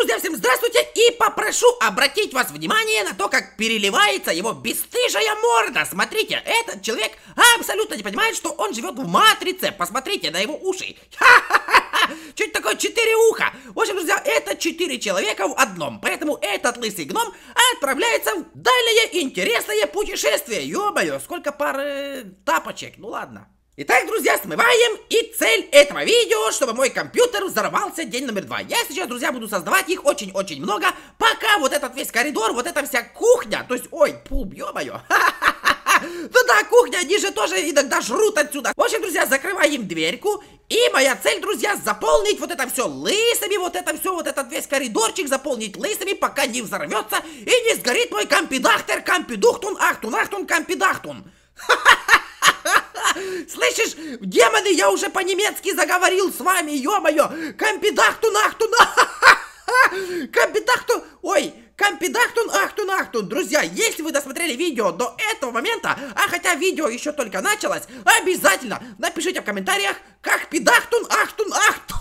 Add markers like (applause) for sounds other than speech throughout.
друзья, всем здравствуйте и попрошу обратить вас внимание на то, как переливается его бесстыжая морда. Смотрите, этот человек абсолютно не понимает, что он живет в матрице. Посмотрите на его уши. Ха-ха-ха-ха! Чуть такое четыре уха. В общем, друзья, это четыре человека в одном. Поэтому этот лысый гном отправляется в далее интересное путешествие. Ё-моё, сколько пары э, тапочек. Ну ладно. Итак, друзья, смываем, и цель этого видео, чтобы мой компьютер взорвался день номер два. Я сейчас, друзья, буду создавать их очень-очень много, пока вот этот весь коридор, вот эта вся кухня, то есть, ой, пу, ё-моё, ну (laughs) да, кухня, они же тоже иногда жрут отсюда. В общем, друзья, закрываем дверьку. И моя цель, друзья, заполнить вот это все лысами, вот это все, вот этот весь коридорчик заполнить лысами, пока не взорвется и не сгорит мой компидахтер, компидухтун, ахтун, ахтун, компидахтун. Ха-ха! (laughs) Слышишь, демоны, я уже по-немецки заговорил с вами, ё-моё! Кампидахтун, ахтун, (laughs) Кампидахтун, ой, Кампидахтун, ахтун, ахтун. Друзья, если вы досмотрели видео до этого момента, а хотя видео еще только началось, обязательно напишите в комментариях, как пидахтун, ахтун, ахтун.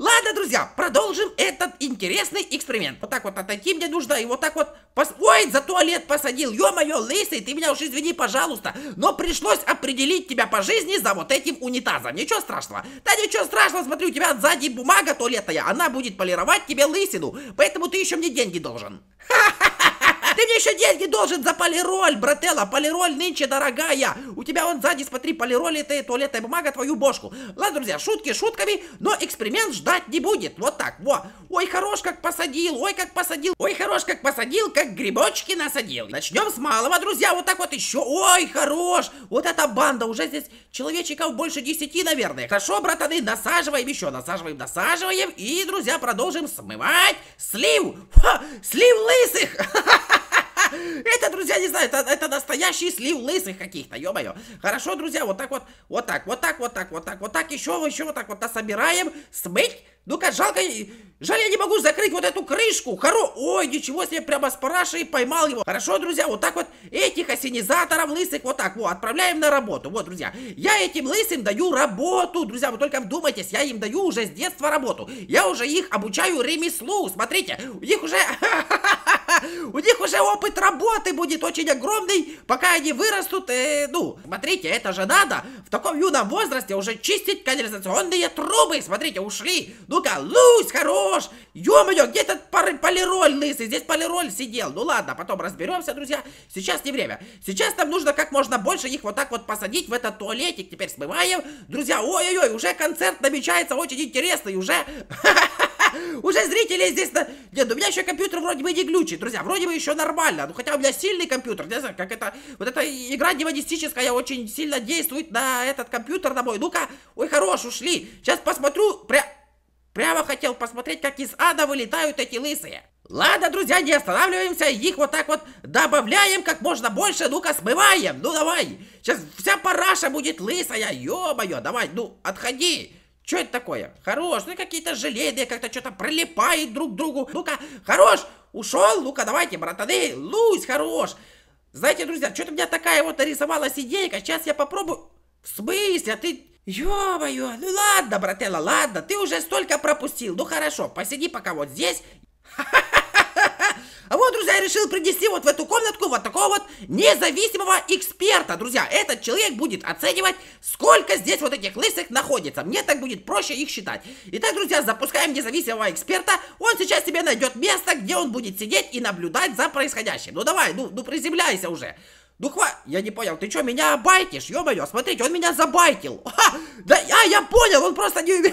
Ладно, друзья, продолжим этот интересный эксперимент. Вот так вот отойти мне нужно, и вот так вот... Пос... Ой, за туалет посадил, ё-моё, лысый, ты меня уж извини, пожалуйста, но пришлось определить тебя по жизни за вот этим унитазом. Ничего страшного. Да ничего страшного, смотрю, у тебя сзади бумага туалетная, она будет полировать тебе лысину, поэтому ты еще мне деньги должен. Ты мне еще деньги должен за полироль, брателла, полироль нынче дорогая. У тебя вон сзади, смотри, полиролитая туалетная бумага твою бошку. Ладно, друзья, шутки шутками, но эксперимент ждать не будет. Вот так, во. Ой, хорош, как посадил, ой, как посадил, ой, хорош, как посадил, как грибочки насадил. Начнем с малого, друзья, вот так вот еще. Ой, хорош. Вот эта банда, уже здесь человечиков больше десяти, наверное. Хорошо, братаны, насаживаем еще, насаживаем, насаживаем. И, друзья, продолжим смывать слив. Ха, слив лысых. Ха-ха-ха. (laughs) Это, друзья, не знаю, это, это настоящий слив лысых каких-то, ё-моё. Хорошо, друзья, вот так вот, вот так, вот так, вот так, вот так, вот так, еще, еще вот так вот насобираем, смыть. Ну-ка, жалко, жаль, я не могу закрыть вот эту крышку. Хоро... Ой, ничего себе, прямо с парашей поймал его. Хорошо, друзья, вот так вот этих осенизаторов лысых вот так вот отправляем на работу. Вот, друзья, я этим лысым даю работу. Друзья, вы только вдумайтесь, я им даю уже с детства работу. Я уже их обучаю ремеслу. Смотрите, их уже... (laughs) У них уже опыт работы будет очень огромный, пока они вырастут. И, э, ну, смотрите, это же надо. В таком юном возрасте уже чистить канализационные трубы. Смотрите, ушли. Ну-ка, Лусь, хорош. Ё-моё, где этот пар полироль лысый? Здесь полироль сидел. Ну ладно, потом разберемся, друзья. Сейчас не время. Сейчас нам нужно как можно больше их вот так вот посадить в этот туалетик. Теперь смываем. Друзья, ой-ой-ой, уже концерт намечается очень интересный. Уже... Ха-ха-ха. (laughs) Уже зрители здесь... На... Нет, ну у меня еще компьютер вроде бы не глючит, друзья. Вроде бы еще нормально. Ну, хотя у меня сильный компьютер. Не знаю, как это... Вот эта игра демонистическая очень сильно действует на этот компьютер на мой. Ну-ка. Ой, хорош, ушли. Сейчас посмотрю. Пря... Прямо хотел посмотреть, как из ада вылетают эти лысые. Ладно, друзья, не останавливаемся, их вот так вот добавляем как можно больше, ну-ка смываем, ну давай. Сейчас вся параша будет лысая, ё-моё, давай, ну отходи. Что это такое? Хорош, ну какие-то желейные как-то что-то прилипает друг к другу. Лука, хорош, ушел, Лука, давайте, братаны, лусь, хорош. Знаете, друзья, что-то у меня такая вот нарисовалась идейка, сейчас я попробую. В смысле, а ты... Ё-моё, ну ладно, брателла, ладно, ты уже столько пропустил, ну хорошо, посиди пока вот здесь. (laughs) А Вот, друзья, я решил принести вот в эту комнатку вот такого вот независимого эксперта, друзья. Этот человек будет оценивать, сколько здесь вот этих лысых находится. Мне так будет проще их считать. Итак, друзья, запускаем независимого эксперта. Он сейчас себе найдет место, где он будет сидеть и наблюдать за происходящим. Ну давай, ну, ну приземляйся уже. Ну хва... Я не понял, ты что, меня байтишь? ё смотрите, он меня забайтил. Ха! Да, а, я понял, он просто не... (laughs)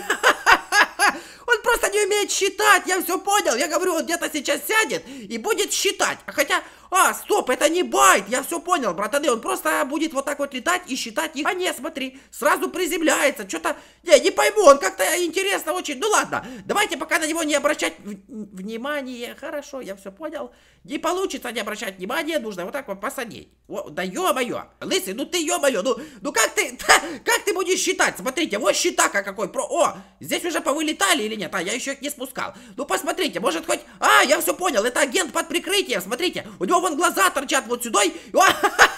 не умеет считать, я все понял. Я говорю, он где-то сейчас сядет и будет считать. Хотя а, стоп, это не байт, я все понял, братаны, он просто будет вот так вот летать и считать их. А не, смотри, сразу приземляется, что-то... Не, не пойму, он как-то интересно очень. Ну ладно, давайте пока на него не обращать в... внимания. Хорошо, я все понял. Не получится не обращать внимания, нужно вот так вот посадить. О, да ё-моё, лысый, ну ты ё-моё, ну, ну как ты, (laughs) как ты будешь считать? Смотрите, вот считака какой, про... О, здесь уже повылетали или нет? А, я еще их не спускал. Ну посмотрите, может хоть... А, я все понял, это агент под прикрытием, смотрите, у него него вон глаза торчат вот сюда. И... (laughs)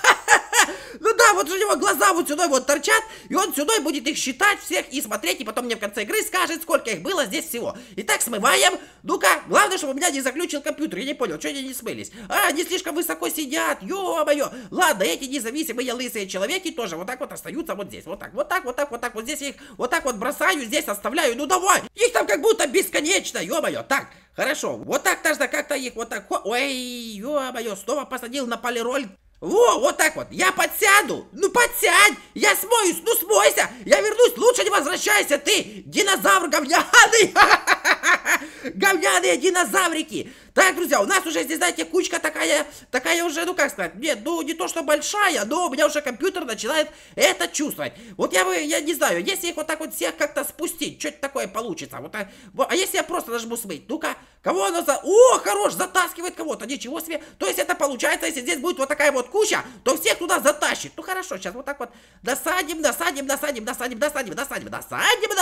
сюда, вот у него глаза вот сюда вот торчат, и он сюда будет их считать всех и смотреть, и потом мне в конце игры скажет, сколько их было здесь всего. Итак, смываем. Ну-ка, главное, чтобы у меня не заключил компьютер, я не понял, что они не смылись. А, они слишком высоко сидят, ё-моё. Ладно, эти независимые лысые человеки тоже вот так вот остаются вот здесь, вот так, вот так, вот так, вот так, вот здесь их вот так вот бросаю, здесь оставляю, ну давай. Их там как будто бесконечно, ё-моё. Так, хорошо, вот так даже как-то их вот так, ой, ё-моё, снова посадил на полироль во, вот так вот. Я подсяду. Ну подсядь. Я смоюсь. Ну смойся. Я вернусь. Лучше не возвращайся ты, динозавр говняный. (laughs) говняные динозаврики. Так, друзья, у нас уже здесь, знаете, кучка такая, такая уже, ну как сказать, нет, ну не то что большая, но у меня уже компьютер начинает это чувствовать. Вот я бы, я не знаю, если их вот так вот всех как-то спустить, что-то такое получится. Вот, а, а если я просто нажму смыть? Ну-ка, кого оно за... О, хорош, затаскивает кого-то, ничего себе. То есть это получается, если здесь будет вот такая вот куча, то всех туда затащит. Ну хорошо, сейчас вот так вот насадим, насадим, насадим, насадим, насадим, насадим, насадим, насадим,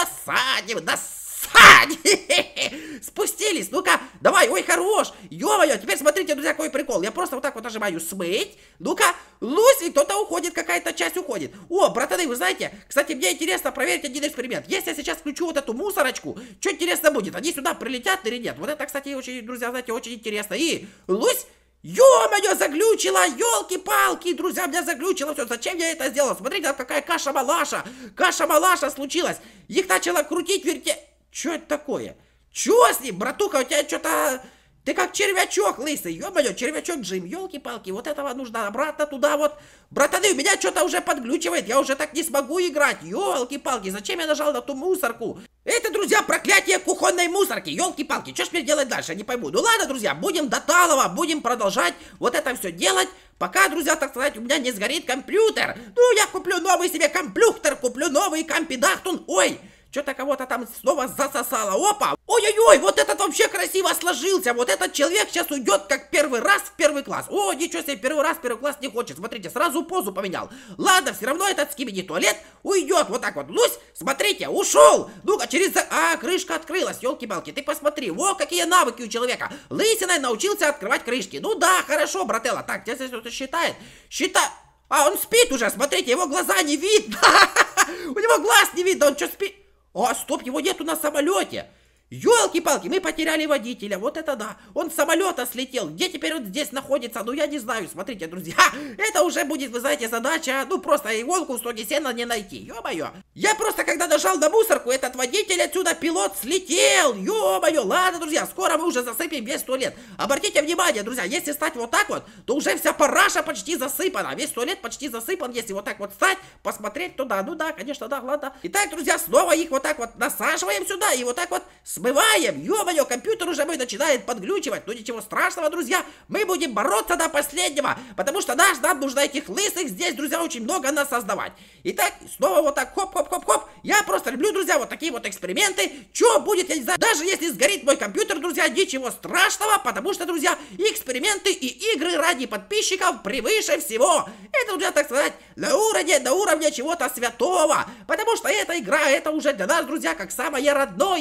насадим, насадим. (laughs) Спустились, ну-ка, давай, ой, хорош! Ё-моё, теперь смотрите, друзья, какой прикол. Я просто вот так вот нажимаю смыть, ну-ка, лусь, кто-то уходит, какая-то часть уходит. О, братаны, вы знаете, кстати, мне интересно проверить один эксперимент. Если я сейчас включу вот эту мусорочку, что интересно будет, они сюда прилетят или нет? Вот это, кстати, очень, друзья, знаете, очень интересно. И лусь... Ё-моё, заглючила, елки-палки, друзья, меня заглючило все. Зачем я это сделал? Смотрите, какая каша-малаша, каша-малаша случилась. Их начала крутить верте... Что это такое? Чего с ним, братуха, у тебя что-то... Ты как червячок лысый, ё-моё, червячок Джим, ёлки-палки, вот этого нужно обратно туда вот. Братаны, у меня что-то уже подглючивает, я уже так не смогу играть, ёлки-палки, зачем я нажал на ту мусорку? Это, друзья, проклятие кухонной мусорки, ёлки-палки, что ж мне делать дальше, не пойму. Ну ладно, друзья, будем до талого, будем продолжать вот это все делать, пока, друзья, так сказать, у меня не сгорит компьютер. Ну, я куплю новый себе компьютер, куплю новый компидахтун, ой, что-то кого-то там снова засосало. Опа! Ой-ой-ой, вот этот вообще красиво сложился. Вот этот человек сейчас уйдет как первый раз в первый класс. О, ничего себе, первый раз в первый класс не хочет. Смотрите, сразу позу поменял. Ладно, все равно этот скибиди туалет уйдет. Вот так вот. Лусь, смотрите, ушел. Ну-ка, через... А, крышка открылась, елки-балки. Ты посмотри, во, какие навыки у человека. Лысиной научился открывать крышки. Ну да, хорошо, брателла. Так, здесь кто-то считает. Считает... А, он спит уже, смотрите, его глаза не видно. (laughs) У него глаз не видно, он что спит? А, стоп, его нет на самолете! Елки-палки, мы потеряли водителя, вот это да. Он с самолета слетел. Где теперь он здесь находится? Ну я не знаю. Смотрите, друзья, (laughs) это уже будет, вы знаете, задача, ну просто иголку в стоге сена не найти. Ё-моё. Я просто когда нажал на мусорку, этот водитель отсюда, пилот, слетел. Ё-моё. Ладно, друзья, скоро мы уже засыпем весь туалет. Обратите внимание, друзья, если стать вот так вот, то уже вся параша почти засыпана. Весь туалет почти засыпан, если вот так вот стать, посмотреть туда. Ну да, конечно, да, ладно. Итак, друзья, снова их вот так вот насаживаем сюда и вот так вот смотрим смываем. Ё-моё, компьютер уже мой начинает подглючивать. Ну ничего страшного, друзья. Мы будем бороться до последнего, потому что наш, нам нужно этих лысых здесь, друзья, очень много нас создавать. Итак, снова вот так хоп-хоп-хоп-хоп. Я просто люблю, друзья, вот такие вот эксперименты. Чё будет, я не знаю. Даже если сгорит мой компьютер, друзья, ничего страшного, потому что, друзья, эксперименты и игры ради подписчиков превыше всего. Это, друзья, так сказать, на уровне, на уровне чего-то святого, потому что эта игра, это уже для нас, друзья, как самое родное.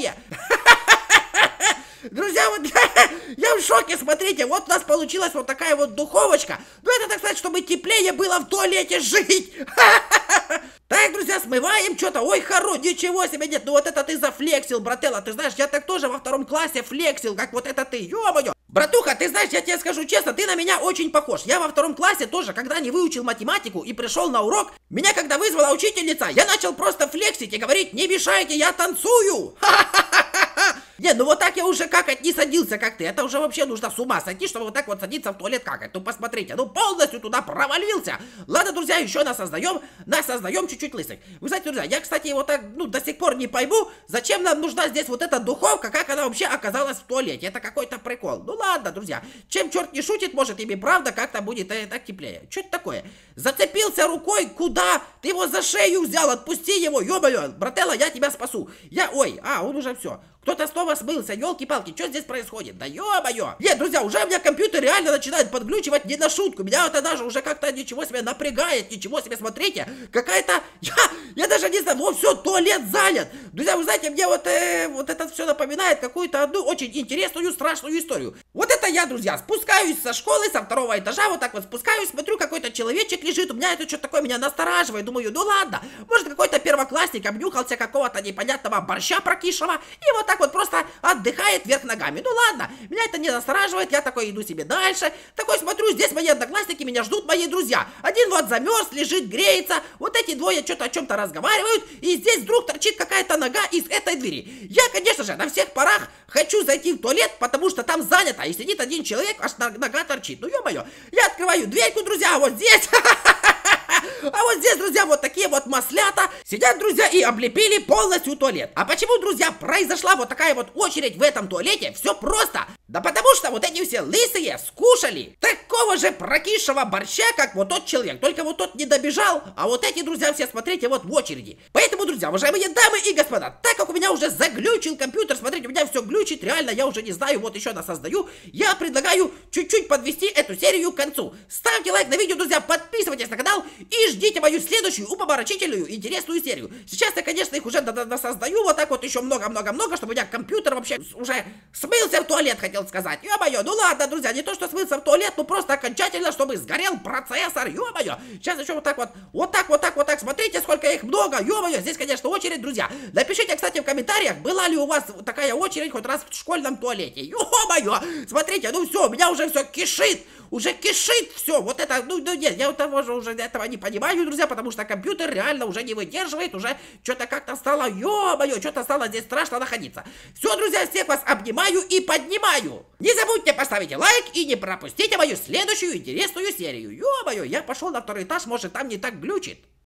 Ха-ха! (laughs) Друзья, вот я в шоке, смотрите, вот у нас получилась вот такая вот духовочка. Ну это, так сказать, чтобы теплее было в туалете жить. (laughs) Так, друзья, смываем что-то. Ой, хоро, ничего себе, нет, ну вот это ты зафлексил, брателла. Ты знаешь, я так тоже во втором классе флексил, как вот это ты, ё-моё. Братуха, ты знаешь, я тебе скажу честно, ты на меня очень похож. Я во втором классе тоже, когда не выучил математику и пришел на урок, меня когда вызвала учительница, я начал просто флексить и говорить, не мешайте, я танцую. Ха-ха-ха-ха. (laughs) Не, ну вот так я уже какать не садился, как ты. Это уже вообще нужно с ума сойти, чтобы вот так вот садиться в туалет какать. Ну посмотрите, ну полностью туда провалился. Ладно, друзья, еще нас создаем, нас создаем чуть-чуть лысых. Вы знаете, друзья, я, кстати, вот так, ну, до сих пор не пойму, зачем нам нужна здесь вот эта духовка, как она вообще оказалась в туалете. Это какой-то прикол. Ну ладно, друзья, чем черт не шутит, может, ими правда как-то будет э, так теплее. Что это такое? Зацепился рукой, куда? Ты его за шею взял, отпусти его, ё-моё, брателла, я тебя спасу. Я, ой, а, он уже все. Кто-то снова смылся, елки-палки, что здесь происходит? Да ё-моё! Нет, друзья, уже у меня компьютер реально начинает подглючивать не на шутку. Меня это даже уже как-то ничего себе напрягает, ничего себе, смотрите. Какая-то... (laughs) Я, я даже не знаю, вот все, туалет занят. Друзья, вы знаете, мне вот, э, вот это все напоминает какую-то одну очень интересную, страшную историю. Вот это я, друзья, спускаюсь со школы, со второго этажа, вот так вот спускаюсь, смотрю, какой-то человечек лежит, у меня это что-то такое меня настораживает. Думаю, ну ладно, может какой-то первоклассник обнюхался какого-то непонятного борща прокишего, и вот так вот просто отдыхает вверх ногами. Ну ладно, меня это не настораживает, я такой иду себе дальше. Такой смотрю, здесь мои одноклассники, меня ждут мои друзья. Один вот замерз, лежит, греется. Вот эти двое что-то о чем-то разговаривают. И здесь вдруг торчит какая-то нога из этой двери. Я, конечно же, на всех парах хочу зайти в туалет, потому что там занято. И сидит один человек, аж нога торчит. Ну ё-моё. Я открываю дверьку, друзья, вот здесь. (laughs) (laughs) А вот здесь, друзья, вот такие вот маслята сидят, друзья, и облепили полностью туалет. А почему, друзья, произошла вот такая вот очередь в этом туалете? Все просто. Да потому что вот эти все лысые скушали. Так такого же прокисшего борща, как вот тот человек. Только вот тот не добежал, а вот эти, друзья, все смотрите вот в очереди. Поэтому, друзья, уважаемые дамы и господа, так как у меня уже заглючил компьютер, смотрите, у меня все глючит, реально, я уже не знаю, вот еще нас создаю, я предлагаю чуть-чуть подвести эту серию к концу. Ставьте лайк на видео, друзья, подписывайтесь на канал и ждите мою следующую упоморочительную интересную серию. Сейчас я, конечно, их уже создаю вот так вот еще много-много-много, чтобы у меня компьютер вообще уже смылся в туалет, хотел сказать. Ё-моё, ну ладно, друзья, не то, что смылся в туалет, ну просто просто окончательно, чтобы сгорел процессор, ё-моё. Сейчас еще вот так вот, вот так, вот так, вот так, смотрите, сколько их много, ё-моё. Здесь, конечно, очередь, друзья. Напишите, кстати, в комментариях, была ли у вас такая очередь хоть раз в школьном туалете. Ё-моё, смотрите, ну все, у меня уже все кишит, уже кишит все. Вот это, ну, ну нет, я вот того же уже этого не понимаю, друзья, потому что компьютер реально уже не выдерживает, уже что-то как-то стало, ё-моё, что-то стало здесь страшно находиться. Все, друзья, всех вас обнимаю и поднимаю. Не забудьте поставить лайк и не пропустите мою следующую следующую интересную серию. ё я пошел на второй этаж, может там не так глючит.